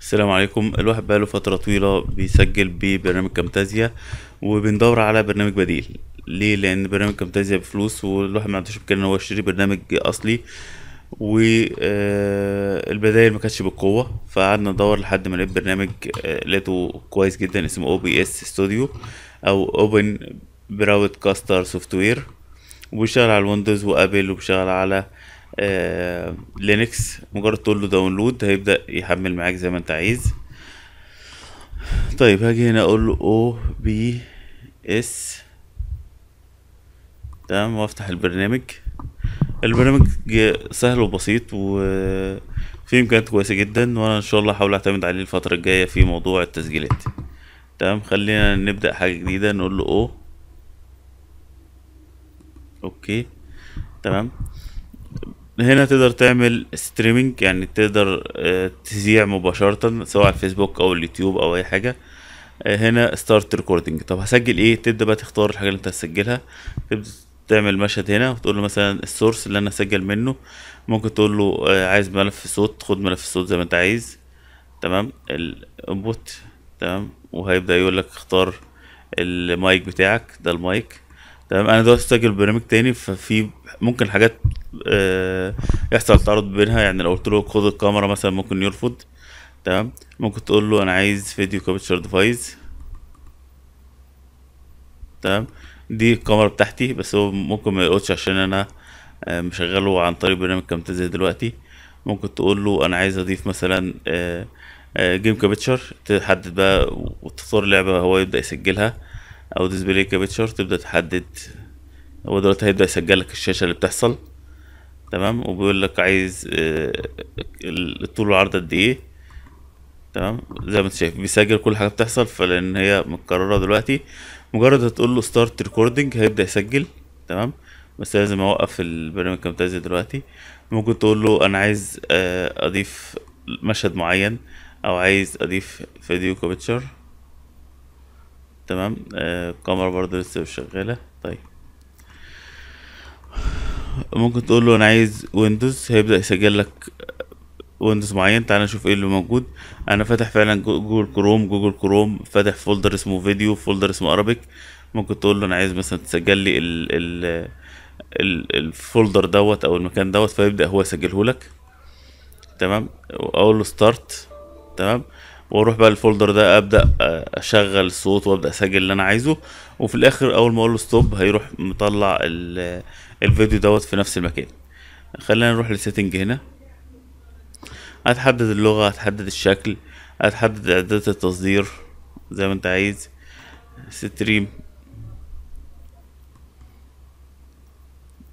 السلام عليكم الواحد بقاله فترة طويلة بيسجل ببرنامج كامتازيا وبندور على برنامج بديل ليه لان برنامج كامتازيا بفلوس والواحد ما عندوش امكانية ان هو يشتري برنامج اصلي والبدايل آه، ما كانتش بالقوة فقعدنا ندور لحد ما لقيت برنامج آه، لقيته كويس جدا اسمه او بي اس ستوديو او اوبن براود كاستر سوفت وير وبيشتغل على الويندوز وابل وبيشتغل على آه، لينكس مجرد تقول له داونلود هيبدا يحمل معاك زي ما انت عايز طيب هاجي هنا اقول له او بي اس تمام وافتح البرنامج البرنامج سهل وبسيط وفيه امكانيات كويسه جدا وانا ان شاء الله هحاول اعتمد عليه الفتره الجايه في موضوع التسجيلات تمام خلينا نبدا حاجه جديده نقول له او اوكي تمام هنا تقدر تعمل ستريمينج يعني تقدر آه، تذيع مباشرة سواء على الفيسبوك او اليوتيوب او اي حاجة آه، هنا ستارت ريكوردنج طب هسجل ايه تبدأ بقى تختار الحاجة اللي انت هتسجلها تبدأ تعمل مشهد هنا وتقول له مثلا السورس اللي انا هسجل منه ممكن تقول له آه، عايز ملف صوت خد ملف صوت زي ما انت عايز تمام الانبوت تمام وهيبدأ يقول لك اختار المايك بتاعك ده المايك تمام انا دلوقتي سجل برنامج تاني ففي ممكن حاجات آه، يحصل تعارض بينها يعني لو قلت له خد الكاميرا مثلا ممكن يرفض تمام ممكن تقول له انا عايز فيديو كابتشر ديفايس تمام دي الكاميرا بتاعتي بس هو ممكن ما يقولش عشان انا آه، مشغله عن طريق برنامج كامتازيا دلوقتي ممكن تقول له انا عايز اضيف مثلا جيم آه، كابتشر تحدد بقى وتصور لعبه هو يبدا يسجلها او ديسبلاي كابتشر تبدا تحدد هو دلوقتي هيبدا يسجل لك الشاشه اللي بتحصل تمام وبيقول لك عايز الطول آه، والعرض قد ايه تمام زي ما انت شايف بيسجل كل حاجه بتحصل فلان هي متكرره دلوقتي مجرد هتقول له ستارت ريكوردنج هيبدا يسجل تمام بس لازم اوقف البرنامج كمتازي دلوقتي ممكن تقول له انا عايز آه، اضيف مشهد معين او عايز اضيف فيديو كابتشر تمام الكاميرا آه، برضه لسه مش شغاله طيب ممكن تقول له انا عايز ويندوز هيبدا يسجل لك ويندوز معين تعال نشوف ايه اللي موجود انا فاتح فعلا جوجل كروم جوجل كروم فاتح فولدر اسمه فيديو فولدر اسمه ارابيك ممكن تقول له انا عايز مثلا تسجل لي ال ال الفولدر دوت او المكان دوت فيبدا هو يسجله لك تمام واقول له ستارت تمام واروح بقى الفولدر ده ابدا اشغل الصوت وابدا اسجل اللي انا عايزه وفي الاخر اول ما اقول له ستوب هيروح مطلع الفيديو دوت في نفس المكان خلينا نروح للسيتنج هنا هتحدد اللغة هتحدد الشكل هتحدد اعدادات التصدير زي ما انت عايز ستريم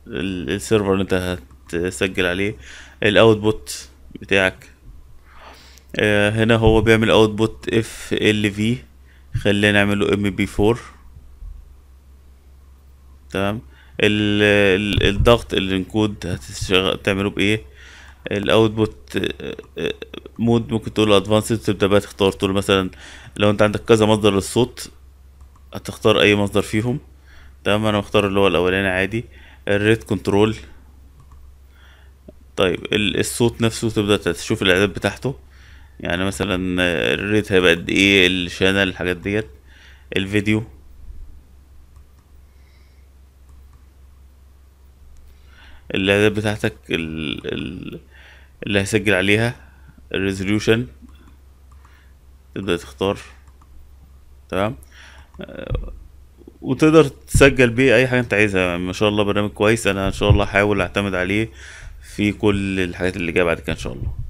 السيرفر اللي انت هتسجل عليه الاوتبوت بتاعك آه، هنا هو بيعمل اوتبوت اف ال في خلينا نعمله ام بي 4 تمام الضغط الانكود هتعمله بايه الاوتبوت آه، مود آه، ممكن تقول له ادفانسد تبدا بقى تختار تقول مثلا لو انت عندك كذا مصدر للصوت هتختار اي مصدر فيهم تمام انا مختار اللي هو الاولاني عادي الريت كنترول طيب الصوت نفسه تبدا تشوف الاعداد بتاعته يعني مثلا آه، الريت هيبقى قد ايه الشانل الحاجات ديت الفيديو اللعبه بتاعتك ال... اللي هيسجل عليها الريزوليوشن تبدأ تختار تمام وتقدر تسجل بيه اي حاجه انت عايزها ما شاء الله برنامج كويس انا ان شاء الله هحاول اعتمد عليه في كل الحاجات اللي جايه بعد كده ان شاء الله